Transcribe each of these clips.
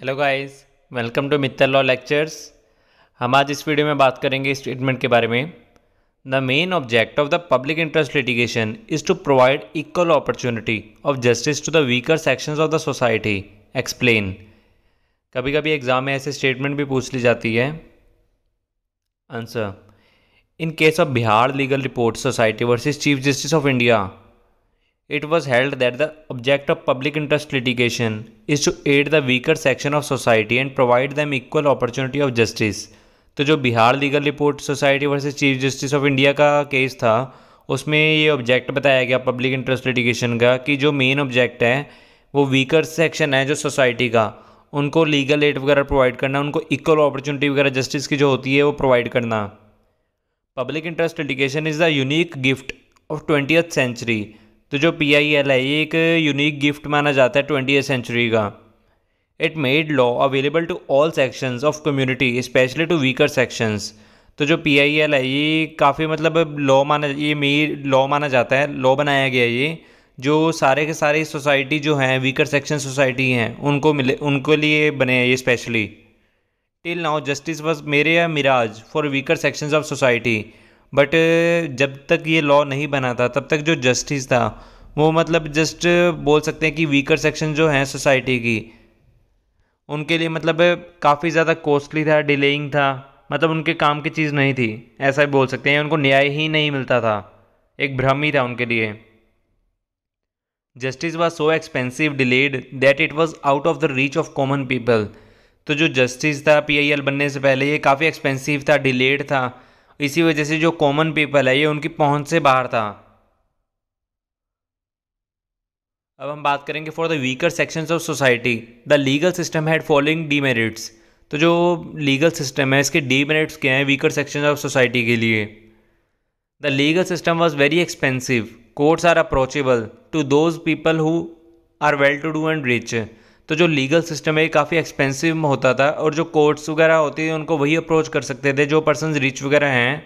Hello guys welcome to Mittal law lectures हम आज इस वीडियो में बात करेंगे स्टेटमेंट के बारे में the main object of the public interest litigation is to provide equal opportunity of justice to the weaker sections of the society explain कभी कभी एग्जाम में ऐसे स्टेटमेंट भी पूछ ली जाती है answer in case of Bihar legal report society versus chief justice of India it was held that the object of public interest litigation is to aid the weaker section of society and provide them equal opportunity of justice तो जो Bihar legal report society versus chief justice of India का case था उसमें ये object बताया गया public interest litigation का कि जो मेन ऑब्जेक्ट है वो वीकर सेक्शन है जो सोसाइटी का उनको लीगल एड वगैरह प्रोवाइड करना उनको इक्वल अपॉर्चुनिटी वगैरह जस्टिस की जो होती है वो प्रोवाइड करना public interest litigation is the unique gift of twentieth century तो जो पी आई एल है ये एक यूनिक गिफ्ट माना जाता है ट्वेंटी सेंचुरी का it made law available to all sections of community specially to weaker sections तो जो पी आई एल है ये काफ़ी मतलब लॉ माना ये मेड लॉ माना जाता है लॉ बनाया गया ये जो सारे के सारे सोसाइटी जो हैं वीकर सेक्शन सोसाइटी हैं उनको मिले उनके लिए बने हैं ये specially till now justice was mere या mirage for weaker sections of society but जब तक ये लॉ नहीं बना था तब तक जो जस्टिस था वो मतलब जस्ट बोल सकते हैं कि वीकर सेक्शन जो हैं सोसाइटी की उनके लिए मतलब काफ़ी ज़्यादा कॉस्टली था डिलेइंग था मतलब उनके काम की चीज़ नहीं थी ऐसा ही बोल सकते हैं उनको न्याय ही नहीं मिलता था एक भ्रम ही था उनके लिए justice was so expensive delayed that it was out of the reach of common people तो जो जस्टिस था पीआईएल बनने से पहले ये काफ़ी एक्सपेंसिव था डिलेड था इसी वजह से जो कॉमन पीपल है ये उनकी पहुंच से बाहर था अब हम बात करेंगे for the weaker sections of society the legal system had following demerits तो जो लीगल सिस्टम है इसके डीमेरिट्स क्या हैं वीकर सेक्शंस ऑफ सोसाइटी के लिए the legal system was very expensive courts are approachable to those people who are well to do and rich तो जो लीगल सिस्टम है काफ़ी एक्सपेंसिव होता था और जो कोर्ट्स वगैरह होती हैं उनको वही अप्रोच कर सकते थे जो पर्सन रिच वगैरह हैं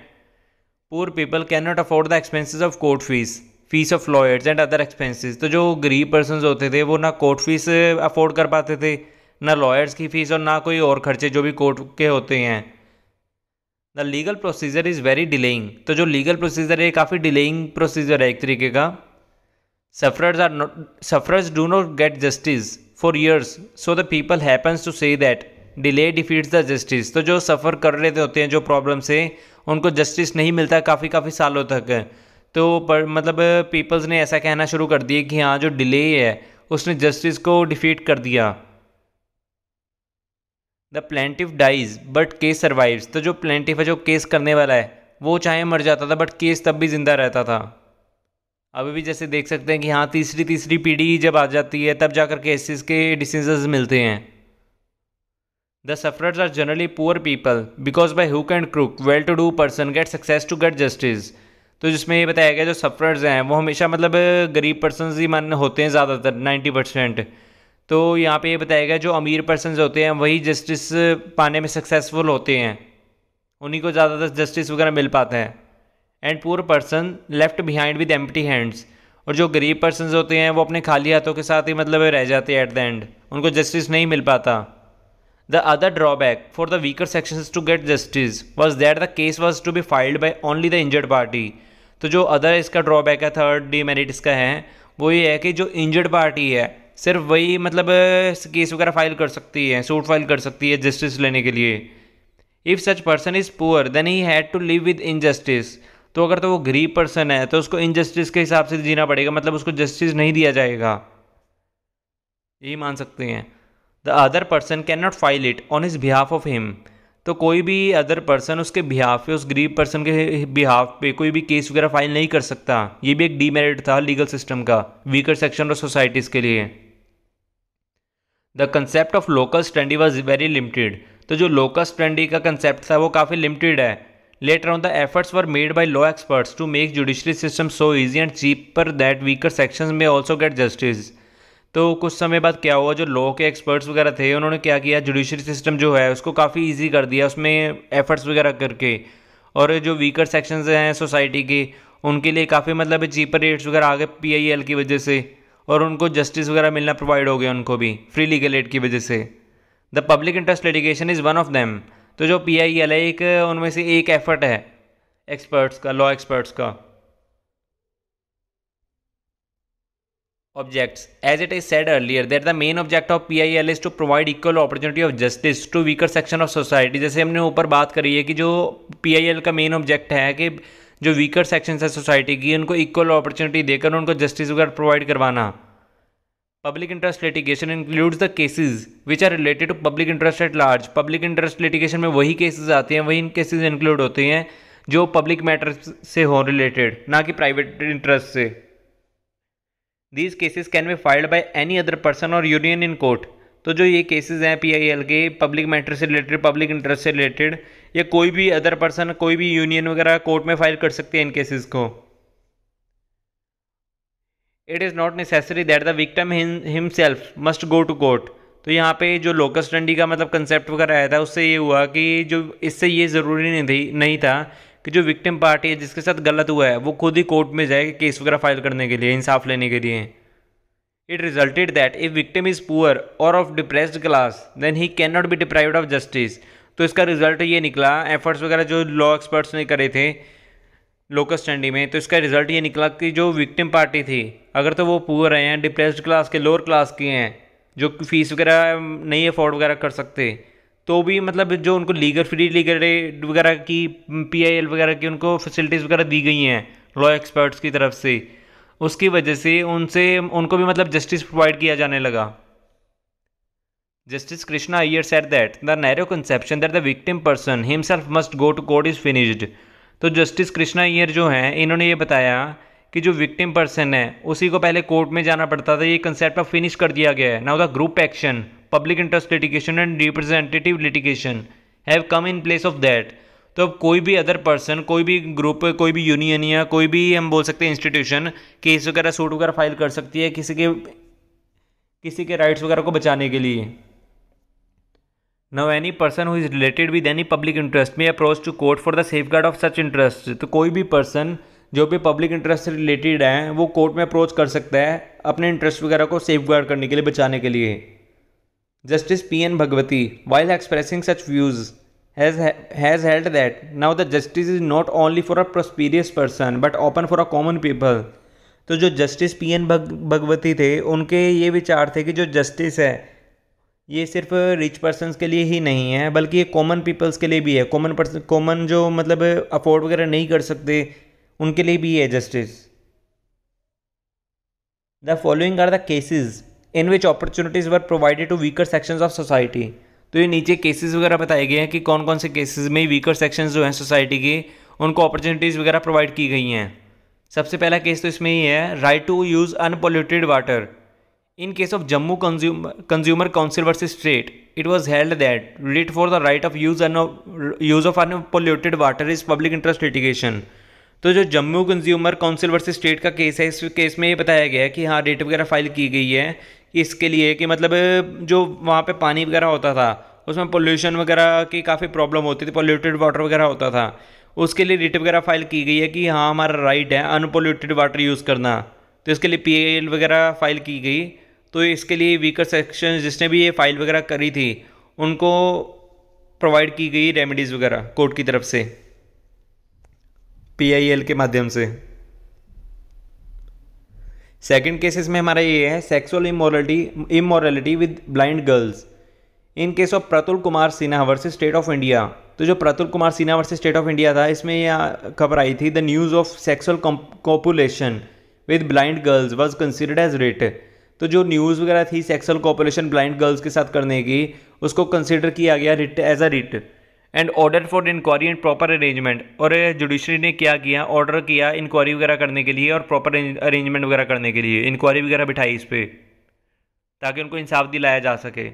poor people can not afford the expenses of court fees fees of lawyers and other expenses तो जो गरीब पर्सन होते थे वो ना कोर्ट फीस अफोर्ड कर पाते थे ना लॉयर्स की फ़ीस और ना कोई और खर्चे जो भी कोर्ट के होते हैं the legal procedure is very delaying तो जो लीगल प्रोसीजर है काफ़ी डिलेइंग प्रोसीजर है एक तरीके का sufferers are not sufferers do not get justice for years so the people happens to say that delay defeats the justice तो जो सफ़र कर रहे थे होते हैं जो प्रॉब्लम से उनको जस्टिस नहीं मिलता काफ़ी काफ़ी सालों तक तो पर मतलब पीपल्स ने ऐसा कहना शुरू कर दिया कि हाँ जो डिले है उसने जस्टिस को डिफीट कर दिया the plaintiff dies but case survives तो जो प्लेंटिव है जो केस करने वाला है वो चाहे मर जाता था बट केस तब भी ज़िंदा रहता था अभी भी जैसे देख सकते हैं कि हाँ तीसरी तीसरी पीढ़ी जब आ जाती है तब जाकर के एसिस के डिसीजन मिलते हैं the sufferers are generally poor people because by hook and crook well to do person get success to get justice तो जिसमें ये बताया गया जो सफरर्स हैं वो हमेशा मतलब गरीब पर्सन ही मान होते हैं ज़्यादातर नाइन्टी परसेंट तो यहाँ पे ये बताया गया जो अमीर पर्सन होते हैं वही जस्टिस पाने में सक्सेसफुल होते हैं उन्हीं को ज़्यादातर जस्टिस वगैरह मिल पाता है and poor person left behind with empty hands और जो गरीब पर्सन होते हैं वो अपने खाली हाथों के साथ ही मतलब रह जाते हैं एट द एंड उनको जस्टिस नहीं मिल पाता the other drawback for the weaker section to get justice was that the case was to be filed by only the injured party तो जो अदर इसका ड्रॉबैक है थर्ड डीमेरिट इसका है वो ये है कि जो इंजर्ड पार्टी है सिर्फ वही मतलब केस वगैरह फाइल कर सकती है सूट फाइल कर सकती है जस्टिस लेने के लिए if such person is poor then he had to live with injustice तो अगर तो वो गरीब पर्सन है तो उसको इनजस्टिस के हिसाब से तो जीना पड़ेगा मतलब उसको जस्टिस नहीं दिया जाएगा यही मान सकते हैं the other person can not file it on his behalf of him तो कोई भी अदर पर्सन उसके बिहाफ पे उस गरीब पर्सन के बिहाफ पे कोई भी केस वगैरह फाइल नहीं कर सकता ये भी एक डीमेरिट था लीगल सिस्टम का वीकर सेक्शन और सोसाइटीज़ के लिए the concept of local standi was very limited तो जो लोकल स्टैंडी का कंसेप्ट था वो काफ़ी लिमिटेड है later on the efforts were made by law experts to make judiciary system so easy and cheaper that weaker section में also get justice तो कुछ समय बाद क्या हुआ जो लॉ के एक्सपर्ट्स वगैरह थे उन्होंने क्या किया जुडिशरी सिस्टम जो है उसको काफ़ी ईजी कर दिया उसमें एफर्ट्स वगैरह करके और जो वीकर सेक्शन हैं सोसाइटी के उनके लिए काफ़ी मतलब चीपर रेट्स वगैरह आ गए पी की वजह से और उनको जस्टिस वगैरह मिलना प्रोवाइड हो गया उनको भी फ्री लीगल एड की वजह से the public interest litigation is one of them तो जो पी आई एल है एक उनमें से एक एफर्ट है एक्सपर्ट्स का लॉ एक्सपर्ट्स का objects as it is said earlier said the main object of P I L is to provide equal opportunity of justice to weaker section of society जैसे हमने ऊपर बात करी है कि जो पी आई एल का मेन ऑब्जेक्ट है कि जो वीकर सेक्शन है सोसाइटी की उनको इक्वल अपॉर्चुनिटी देकर उनको जस्टिस वगैरह प्रोवाइड करवाना public interest litigation includes the cases which are related to public interest at large public interest litigation में वही केसेस आते हैं वही इन केसेस इंक्लूड होते हैं जो पब्लिक मैटर से हो रिलेटेड ना कि प्राइवेट इंटरेस्ट से these cases can be filed by any other person और यूनियन इन कोर्ट तो जो ये केसेज हैं पी आई एल के पब्लिक मैटर से रिलेटेड पब्लिक इंटरेस्ट से रिलेटेड या कोई भी अदर पर्सन कोई भी यूनियन वगैरह कोर्ट में फाइल कर सकते हैं इन केसेज को it is not necessary that the victim himself must go to court तो यहाँ पे जो लोकस डंडी का मतलब कंसेप्ट वगैरह आया था उससे ये हुआ कि जो इससे ये ज़रूरी नहीं थी नहीं था कि जो विक्टिम पार्टी है जिसके साथ गलत हुआ है वो खुद ही कोर्ट में जाए केस वगैरह फाइल करने के लिए इंसाफ लेने के लिए it resulted that if victim is poor और of depressed class then he can not be deprive of justice तो इसका रिजल्ट ये निकला एफर्ट्स वगैरह जो लॉ एक्सपर्ट्स ने करे थे लोकस स्टैंडी में तो इसका रिजल्ट ये निकला कि जो विक्टिम पार्टी थी अगर तो वो पुअर हैं डिप्रेस्ड क्लास के लोअर क्लास के हैं जो फीस वगैरह नहीं अफोर्ड वगैरह कर सकते तो भी मतलब जो उनको लीगल फ्री लीगल रेट वगैरह की पी वगैरह की उनको फैसिलिटीज़ वगैरह दी गई हैं लॉ एक्सपर्ट्स की तरफ से उसकी वजह से उनसे उनको भी मतलब जस्टिस प्रोवाइड किया जाने लगा justice Krishna Iyer said that the narrow conception that the victim person himself must go to court is finished तो जस्टिस कृष्णा ईयर जो हैं इन्होंने ये बताया कि जो विक्टिम पर्सन है उसी को पहले कोर्ट में जाना पड़ता था ये कंसेप्ट अब फिनिश कर दिया गया है now the group action public interest litigation and representative litigation have come in place of that तो अब कोई भी अदर पर्सन कोई भी ग्रुप कोई भी यूनियन या कोई भी हम बोल सकते हैं इंस्टीट्यूशन केस वगैरह सूट वगैरह फाइल कर सकती है किसी के किसी के राइट्स वगैरह को बचाने के लिए now any person who is related with any public interest may approach to court for the safeguard of such interest तो कोई भी पर्सन जो भी पब्लिक इंटरेस्ट से रिलेटेड है वो कोर्ट में अप्रोच कर सकता है अपने इंटरेस्ट वगैरह को सेफ गार्ड करने के लिए बचाने के लिए justice P N Bhagwati while expressing such views has held that now the justice is not only for a prosperous person but open for a common people तो जो जस्टिस पी एन भगवती थे उनके ये विचार थे कि जो जस्टिस है ये सिर्फ रिच पर्सनस के लिए ही नहीं है बल्कि ये कॉमन पीपल्स के लिए भी है कॉमन पर्सन कॉमन जो मतलब अफोर्ड वगैरह नहीं कर सकते उनके लिए भी है justice the following are the cases in which opportunities were provided to weaker sections of society तो ये नीचे केसेस वगैरह बताए गए हैं कि कौन कौन से केसेस में वीकर सेक्शंस जो हैं सोसाइटी के उनको अपॉर्चुनिटीज़ वगैरह प्रोवाइड की गई हैं सबसे पहला केस तो इसमें ही है right to use unpolluted water in case of Jammu consumer council Council state it it held that writ for the right of use an use of unpolluted water is public interest litigation तो जो Jammu consumer council versus state का case है इस case में ये बताया गया है कि हाँ रेट वगैरह फाइल की गई है इसके लिए कि मतलब जो वहाँ पे पानी वगैरह होता था उसमें पोल्यूशन वगैरह की काफ़ी प्रॉब्लम होती थी पोल्यूटेड वाटर वगैरह होता था उसके लिए रिट वगैरह फाइल की गई है कि हाँ हमारा राइट है अनपोल्यूटेड वाटर यूज़ करना तो इसके लिए पी वगैरह फाइल की गई तो इसके लिए वीकर सेक्शन जिसने भी ये फाइल वगैरह करी थी उनको प्रोवाइड की गई रेमेडीज़ वगैरह कोर्ट की तरफ से पीआईएल के माध्यम से सेकंड केसेस में हमारा ये है sexual immorality immorality with blind girls in case of Pratul Kumar Sinha versus state of India तो जो Pratul Kumar Sinha versus state of India था इसमें यह खबर आई थी the news of sexual copulation with blind girls was considered as writ तो जो न्यूज़ वगैरह थी सेक्सुअल कॉपोलेशन ब्लाइंड गर्ल्स के साथ करने की उसको कंसिडर किया गया writ as a writ and order for inquiry and proper arrangement और जुडिशरी ने क्या किया ऑर्डर किया इंक्वायरी वगैरह करने के लिए और प्रॉपर अरेंजमेंट वगैरह करने के लिए इंक्वायरी वगैरह बिठाई इस पर ताकि उनको इंसाफ दिलाया जा सके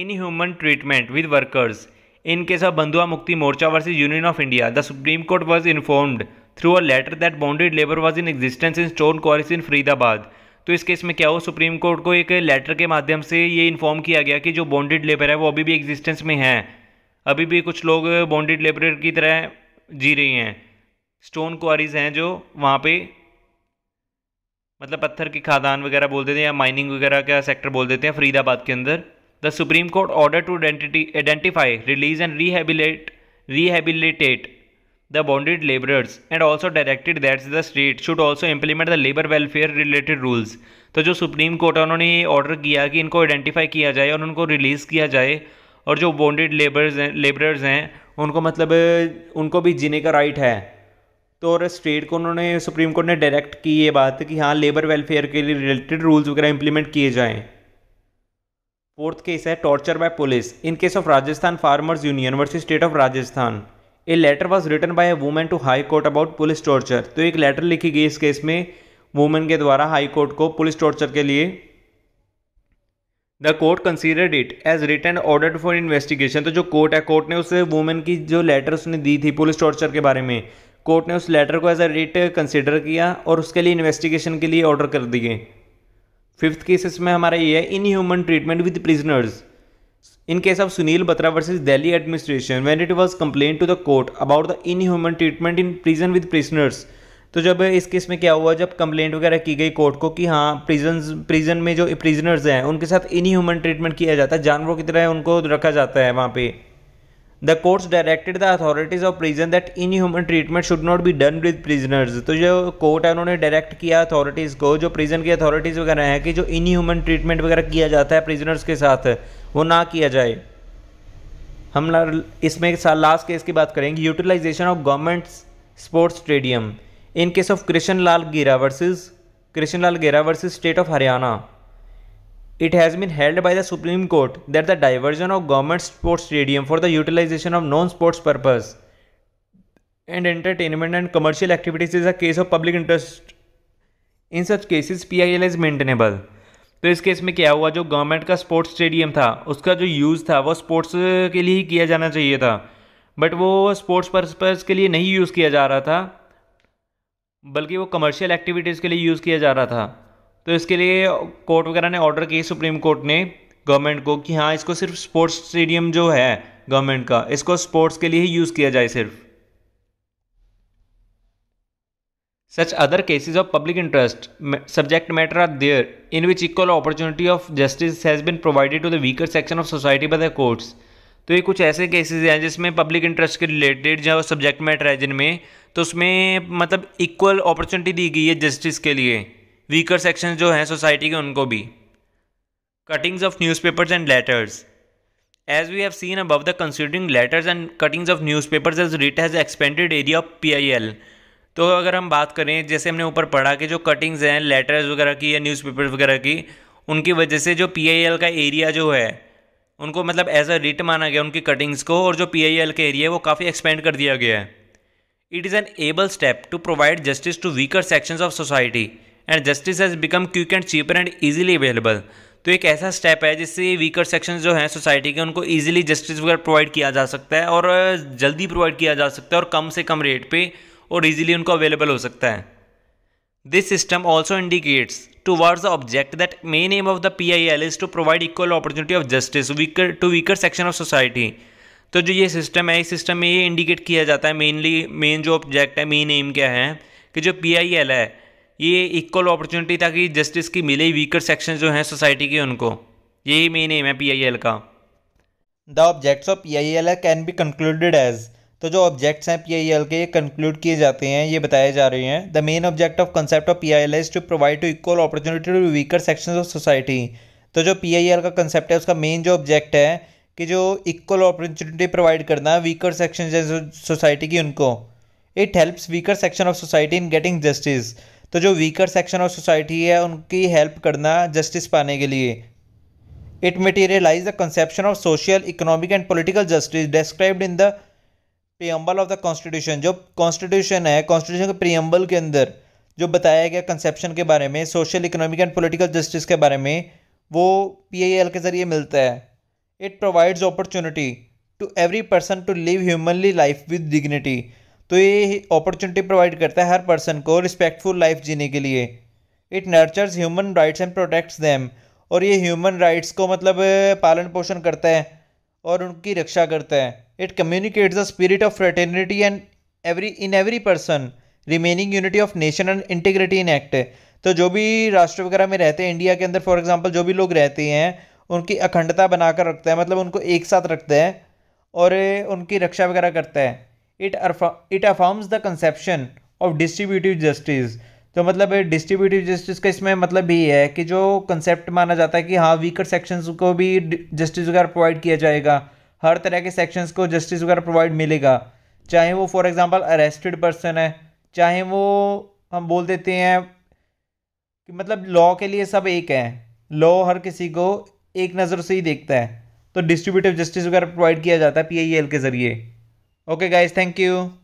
inhuman treatment with workers in case of Bandhua Mukti Morcha versus union of India the supreme court was informed through a letter that bonded labour was in existence in stone quarries in Faridabad तो इस केस में क्या हो supreme court को एक letter के माध्यम से ये इन्फॉर्म किया गया कि जो बॉन्डेड लेबर है वो अभी भी एग्जिस्टेंस में हैं अभी भी कुछ लोग बॉन्डेड लेबर की तरह जी रही हैं स्टोन क्वारीज हैं जो वहाँ पे मतलब पत्थर की खादान वगैरह बोल देते हैं या माइनिंग वगैरह का सेक्टर बोल देते हैं फरीदाबाद के अंदर the supreme court order to identity identify release and rehabilitate rehabilitate the bonded laborers and also directed that the state should also implement the labor welfare related rules तो जो सुप्रीम कोर्ट है उन्होंने ये ऑर्डर किया कि इनको identify किया जाए और उनको रिलीज़ किया जाए और जो बॉन्डेड लेबर्स हैं लेबरर्स हैं उनको मतलब उनको भी जीने का राइट है तो और स्टेट को उन्होंने सुप्रीम कोर्ट ने डायरेक्ट की ये बात कि हाँ लेबर वेलफेयर के लिए रिलेटेड रूल्स वगैरह इंप्लीमेंट किए जाएँ फोर्थ केस है torture by police in case of Rajasthan farmers union versus state of Rajasthan a letter was written by a women to high court about police torture तो एक letter लिखी गई इस केस में वुमेन के द्वारा हाई कोर्ट को पुलिस टॉर्चर के लिए the court considered it as writ and order for investigation तो जो कोर्ट है कोर्ट ने उस वुमेन की जो लेटर उसने दी थी पुलिस टॉर्चर के बारे में कोर्ट ने उस लेटर को एज अ रिट कंसिडर किया और उसके लिए इन्वेस्टिगेशन के लिए ऑर्डर कर दिए फिफ्थ केस इसमें हमारा ये है inhuman treatment with prisoners in case of Sunil Batra versus Delhi administration when it was complain to the court about the inhuman treatment in prison with prisoners तो जब इस केस में क्या हुआ जब कंप्लेंट वगैरह की गई कोर्ट को कि हाँ प्रिजन प्रिजन में जो प्रिजनर्स हैं उनके साथ इनह्यूमन ट्रीटमेंट किया जाता है जानवरों की तरह उनको रखा जाता है वहाँ पर the courts directed the authorities of prison that inhuman treatment should not be done with prisoners तो जो कोर्ट है उन्होंने डायरेक्ट किया अथॉरिटीज़ को जो प्रिजन की अथॉरिटीज़ वगैरह हैं कि जो इनह्यूमन ट्रीटमेंट वगैरह किया जाता है प्रिजनर्स के साथ वो ना किया जाए हम इसमें लास्ट केस की बात करेंगे utilisation of government sports stadium in case of Krishan Lal Gera versus Krishan Lal Gera versus state of Haryana it has been held by the supreme court that the diversion of government sports stadium for the utilisation of non sports purpose and entertainment and commercial activities is a case of public interest in such cases P I L is maintainable तो इस case में क्या हुआ जो government का sports stadium था उसका जो यूज़ था वो स्पोर्ट्स के लिए ही किया जाना चाहिए था बट वो स्पोर्ट्स पर्पज़ के लिए नहीं यूज़ किया जा रहा था बल्कि वो कमर्शियल एक्टिविटीज़ के लिए यूज़ किया जा रहा था तो इसके लिए कोर्ट वगैरह ने ऑर्डर की सुप्रीम कोर्ट ने गवर्नमेंट को कि हाँ इसको सिर्फ स्पोर्ट्स स्टेडियम जो है गवर्नमेंट का इसको स्पोर्ट्स के लिए ही यूज़ किया जाए सिर्फ such other cases of public interest subject matter are there in which equal opportunity of justice has been provided to the weaker section of society by the courts तो ये कुछ ऐसे केसेस हैं जिसमें पब्लिक इंटरेस्ट के related जो subject matter है जिनमें तो उसमें मतलब इक्वल अपॉर्चुनिटी दी गई है जस्टिस के लिए वीकर सेक्शन जो हैं सोसाइटी के उनको भी cuttings of newspapers and letters as we have seen अब the considering letters and cuttings of newspapers as writ has expanded area of P I L तो अगर हम बात करें जैसे हमने ऊपर पढ़ा कि जो कटिंग्स हैं लेटर्स वगैरह की या न्यूज़ पेपर्स वगैरह की उनकी वजह से जो पी आई एल का एरिया जो है उनको मतलब एज अ रिट माना गया उनकी कटिंग्स को और जो पी आई एल के एरिया है वो काफ़ी एक्सपेंड कर दिया गया है it is an able step to provide justice to weaker sections of society and justice has become quick and cheaper and easily available तो एक ऐसा स्टेप है जिससे वीकर सेक्शन जो हैं सोसाइटी के उनको ईजिली जस्टिस वगैरह प्रोवाइड किया जा सकता है और जल्दी प्रोवाइड किया जा सकता है और कम से कम रेट पे और ईजिली उनको अवेलेबल हो सकता है this system also indicates towards object that main aim of the P I L is to provide equal opportunity of justice weaker to weaker section of society तो जो ये system है इस system में ये इंडिकेट किया जाता है मेनली मेन main जो ऑब्जेक्ट है मेन एम क्या है कि जो पी आई एल है ये इक्वल अपॉर्चुनिटी ताकि जस्टिस की मिले वीकर सेक्शन जो हैं सोसाइटी के उनको यही मेन एम है पी आई एल का the objects of P I L can be concluded as तो जो ऑब्जेक्ट्स हैं पी आई एल के ये कंक्लूड किए जाते हैं ये बताए जा रहे हैं the main object of concept of P I L is to provide to equal opportunity to weaker section of society तो जो पी आई एल का कंसेप्ट है उसका मेन जो ऑब्जेक्ट है कि जो इक्वल अपॉर्चुनिटी प्रोवाइड करना है वीकर सेक्शन सोसाइटी की उनको it helps weaker section of society in getting justice तो जो वीकर सेक्शन ऑफ सोसाइटी है उनकी हेल्प करना जस्टिस पाने के लिए it materialize the conception of social economic and political justice described in the preamble of the constitution जो constitution है कॉन्स्टिट्यूशन के प्रियम्बल के अंदर जो बताया गया कंसेप्शन के बारे में social economic and political justice के बारे में वो पी आई एल के ज़रिए मिलता है it provides opportunity to every person to live humanly life with dignity तो ये अपॉर्चुनिटी प्रोवाइड करता है हर पर्सन को रिस्पेक्टफुल लाइफ जीने के लिए it nurtures human rights and protects them और ये ह्यूमन राइट्स को मतलब पालन पोषण करता है और उनकी रक्षा करता है it communicates the spirit of fraternity and every in every person remaining unity of nation and integrity in act तो जो भी राष्ट्र वगैरह में रहते हैं इंडिया के अंदर फॉर एग्जाम्पल जो भी लोग रहते हैं उनकी अखंडता बनाकर रखता है मतलब उनको एक साथ रखता है और उनकी रक्षा वगैरह करता है it it affirms the conception of distributive justice तो मतलब डिस्ट्रीब्यूटिव जस्टिस का इसमें मतलब ये है कि जो कंसेप्ट माना जाता है कि हाँ वीकर सेक्शंस को भी जस्टिस वगैरह प्रोवाइड किया जाएगा हर तरह के सेक्शंस को जस्टिस वगैरह प्रोवाइड मिलेगा चाहे वो फॉर एग्जांपल अरेस्टेड पर्सन है चाहे वो हम बोल देते हैं कि मतलब लॉ के लिए सब एक है लॉ हर किसी को एक नज़र से ही देखता है तो डिस्ट्रीब्यूटिव जस्टिस वगैरह प्रोवाइड किया जाता है पी e के ज़रिए Okay guys, thank you.